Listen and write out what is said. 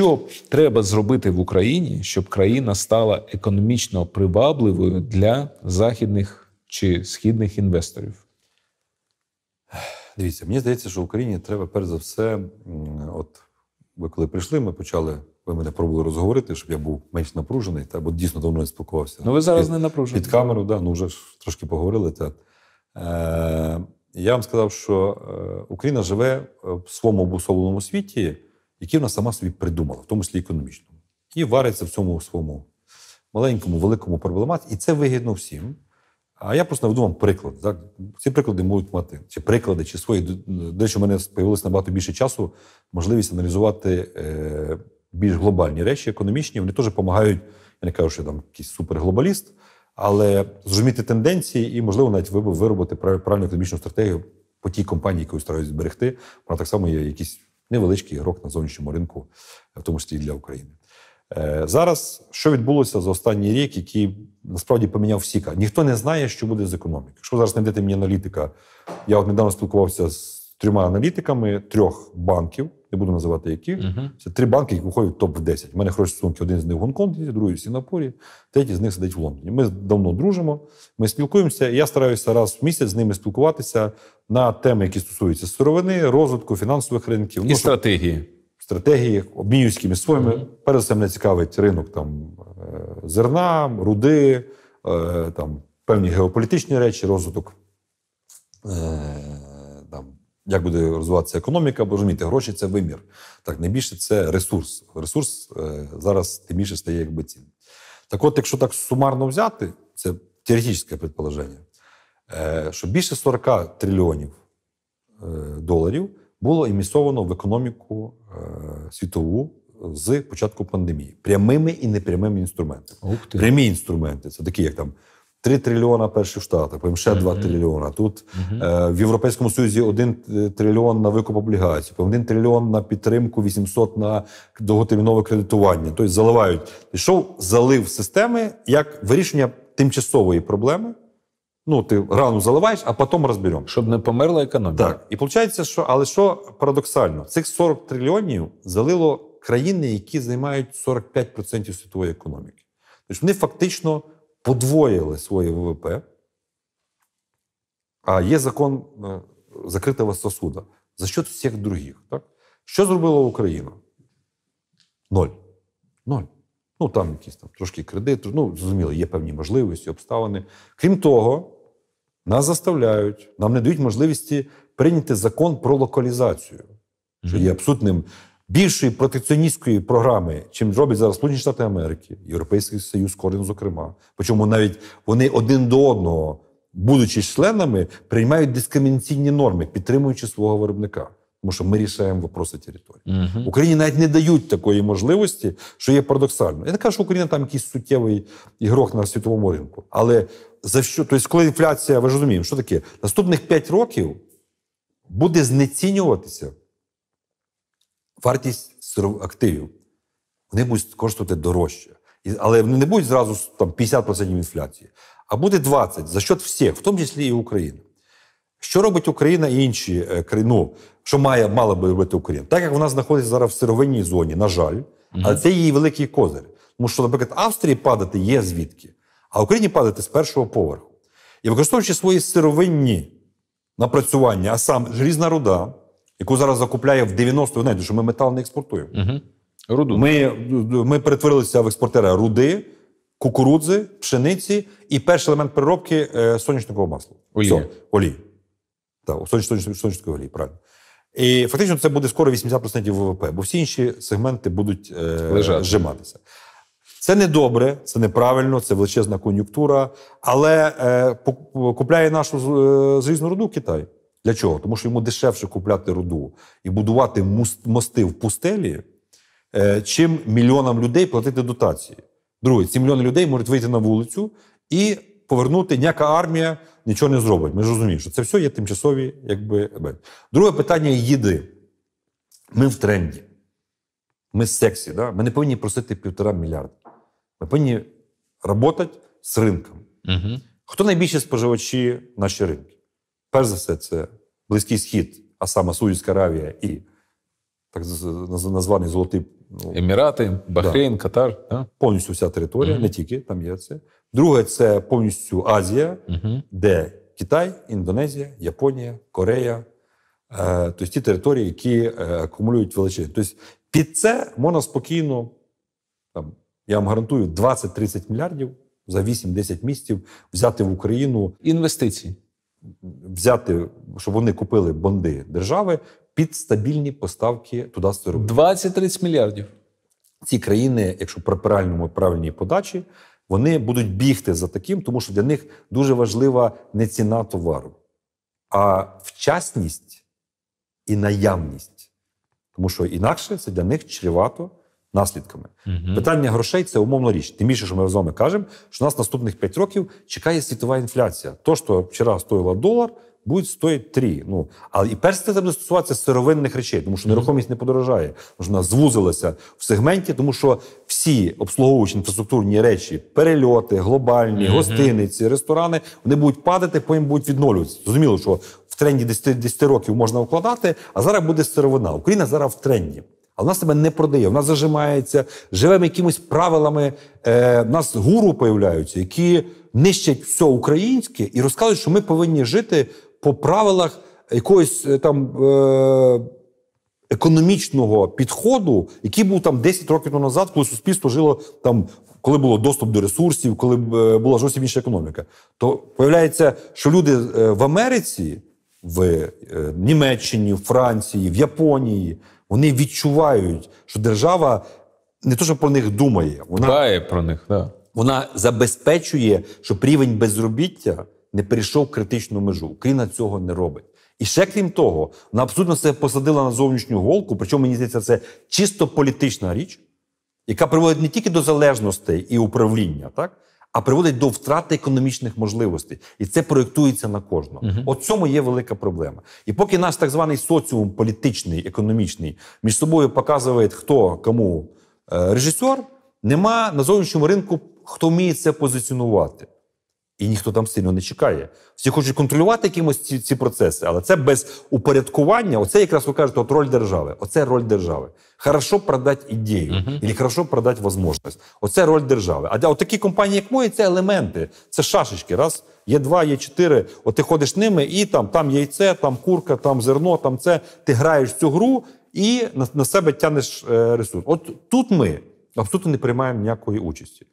що треба зробити в Україні, щоб країна стала економічно привабливою для західних чи східних інвесторів? Дивіться, мені здається, що в Україні треба перш за все, от ви коли прийшли, ми почали. Ви мене пробували розговорити, щоб я був менш напружений, та бо дійсно давно не спілкувався. Ну ви зараз під, не напружені. Під камеру, да, ну вже ж трошки поговорили. Та. Е, Я вам сказав, що е, Україна живе е, в своєму обусовленому світі які вона сама собі придумала, в тому числі економічному, і вариться в цьому своєму маленькому, великому проблематі, і це вигідно всім. А я просто наведу вам приклад. Так? Ці приклади можуть мати чи приклади, чи свої. До речі, у мене з'явилося набагато більше часу, можливість аналізувати е, більш глобальні речі, економічні. Вони теж допомагають. Я не кажу, що я там якийсь суперглобаліст, але зрозуміти тенденції і, можливо, навіть виробити правильну економічну стратегію по тій компанії, яку стараюсь зберегти. Вона так само є якісь невеличкий ігрок на зовнішньому ринку, в тому числі і для України. Е, зараз що відбулося за останній рік, який насправді поміняв всі Ніхто не знає, що буде з економікою. Якщо зараз знайдете мені аналітика, я от недавно спілкувався з трьома аналітиками трьох банків не буду називати які. Uh-huh. Це три банки, які виходять в топ-10. У мене хороші стосунки. Один з них в Гонконзі, другий в Сінгапурі, третій з них сидить в Лондоні. Ми давно дружимо, ми спілкуємося. і Я стараюся раз в місяць з ними спілкуватися на теми, які стосуються сировини, розвитку, фінансових ринків і ну, стратегії. Стратегії обмінююсь своїми. Uh-huh. Перед все мене цікавить ринок там е, зерна, руди, е, там певні геополітичні речі, розвиток е, як буде розвиватися економіка, бо розумієте, гроші це вимір. Так, найбільше це ресурс. Ресурс е, зараз тим більше стає якби цін. Так от, якщо так сумарно взяти, це теоретичне предположення, е, що більше 40 трильйонів е, доларів було імісовано в економіку світову з початку пандемії прямими і непрямими інструментами. Прямі інструменти це такі, як там 3 трильйона перші в Штатах, потім ще 2 трильйона. Тут е, в Європейському Союзі 1 е, трильйон на викуп облігацій, 1 трильйон на підтримку, 800 на довготермінове кредитування. Тобто заливають. Ішов, залив системи як вирішення тимчасової проблеми. Ну, ти рану заливаєш, а потім розберемо. Щоб не померла економіка. Так. І виходить, що але що парадоксально, цих 40 трильйонів залило країни, які займають 45% світової економіки. Тобто вони фактично подвоїли своє ВВП, а є закон е, закритого сосуда за счет всіх других. Так? Що зробила Україна? Ноль. Ноль. Ну, там якісь там трошки кредит, ну, зрозуміло, є певні можливості, обставини. Крім того, нас заставляють, нам не дають можливості прийняти закон про локалізацію, що є абсолютним більшої протекціоністської програми, чим роблять зараз Сполучені Штати Америки, Європейський Союз, корін, зокрема. Причому навіть вони один до одного, будучи членами, приймають дискримінаційні норми, підтримуючи свого виробника. Тому що ми рішаємо вопроси території. Угу. Україні навіть не дають такої можливості, що є парадоксально. Я не кажу, що Україна там якийсь суттєвий ігрок на світовому ринку. Але за що тобто, коли інфляція, ви ж розуміємо, що таке? Наступних 5 років буде знецінюватися вартість сирових активів. Вони будуть коштувати дорожче. Але вони не будуть зразу там 50% інфляції, а буде 20% за счет всіх, в тому числі і України. Що робить Україна і інші е, країни, ну, що має, мала би робити Україна? Так як вона знаходиться зараз в сировинній зоні, на жаль, mm але це її великий козир. Тому що, наприклад, Австрії падати є звідки, а Україні падати з першого поверху. І використовуючи свої сировинні напрацювання, а сам желізна руда, яку зараз закупляє в 90 навіть, що ми метал не експортуємо. Угу. Руду. Ми ми перетворилися в експортера руди, кукурудзи, пшениці і перший елемент переробки е, сонячного масла. Олії. Олії. Так, сонячної олії, правильно. І фактично це буде скоро 80% ВВП, бо всі інші сегменти будуть е, зжиматися. Це не добре, це неправильно, це величезна кон'юнктура, але е, купляє нашу е, зрізну руду Китай. Для чого? Тому що йому дешевше купляти руду і будувати мости в пустелі, е, чим мільйонам людей платити дотації. Друге, ці мільйони людей можуть вийти на вулицю і повернути ніяка армія нічого не зробить. Ми ж розуміємо, що це все є тимчасові, якби. Е, друге питання їди. Ми в тренді. Ми сексі. Да? Ми не повинні просити півтора мільярда. Ми повинні роботи з ринком. Угу. Хто найбільші споживачі наші ринки? Перш за все, це Близький Схід, а саме Судівська Аравія і так названий Золотий ну, Емірати, Бахрейн, да. Катар. Да? Повністю вся територія, угу. не тільки там є це. Друге, це повністю Азія, угу. де Китай, Індонезія, Японія, Корея. Е, тобто ті території, які е, акумулюють величезні. Тобто під це можна спокійно, там, я вам гарантую, 20-30 мільярдів за 8-10 місяців взяти в Україну інвестиції взяти, щоб вони купили бонди держави під стабільні поставки туди сировини. 20-30 мільярдів. Ці країни, якщо при правильному правильній подачі, вони будуть бігти за таким, тому що для них дуже важлива не ціна товару, а вчасність і наявність. Тому що інакше це для них чревато наслідками. Угу. Питання грошей це умовна річ. Тим більше, що ми з вами кажемо, що нас наступних 5 років чекає світова інфляція. То, що вчора стоїла долар, будь стоїть 3. Ну але і перш це буде стосуватися сировинних речей, тому що нерухомість не подорожає. вона звузилася в сегменті, тому що всі обслуговуючі інфраструктурні речі, перельоти, глобальні, угу. гостиниці, ресторани, вони будуть падати, потім будуть відновлюватися. Зрозуміло, що в тренді 10, 10 років можна вкладати, а зараз буде сировина. Україна зараз в тренді але в нас себе не продає, в нас зажимається, живемо якимись правилами. Е, в нас гуру появляються, які нищать все українське і розказують, що ми повинні жити по правилах якогось е, там. Е, Економічного підходу, який був там 10 років тому назад, коли суспільство жило там, коли було доступ до ресурсів, коли е, була зовсім інша економіка, то появляється, що люди е, в Америці, в Німеччині, в Франції, в Японії вони відчувають, що держава не то, що про них думає, вона Дбає про них. Да. Вона забезпечує, щоб рівень безробіття не перейшов критичну межу. Україна цього не робить. І ще крім того, вона абсолютно це посадила на зовнішню голку. Причому мені здається, це чисто політична річ, яка приводить не тільки до залежностей і управління, так а приводить до втрати економічних можливостей, і це проєктується на кожного. Угу. От цьому є велика проблема. І поки наш так званий соціум політичний, економічний між собою показує, хто кому е, режисер, нема на зовнішньому ринку, хто вміє це позиціонувати. І ніхто там сильно не чекає. Всі хочуть контролювати якимось ці ці процеси, але це без упорядкування. Оце якраз ви кажете, от роль держави. Оце роль держави. Хорошо продати ідею, і uh хорошо продати можливість. Оце роль держави. А от такі компанії, як мої, це елементи, це шашечки. Раз є два, є чотири. От ти ходиш ними, і там там яйце, там курка, там зерно, там це. Ти граєш цю гру і на, на себе тянеш е, ресурс. От тут ми абсолютно не приймаємо ніякої участі.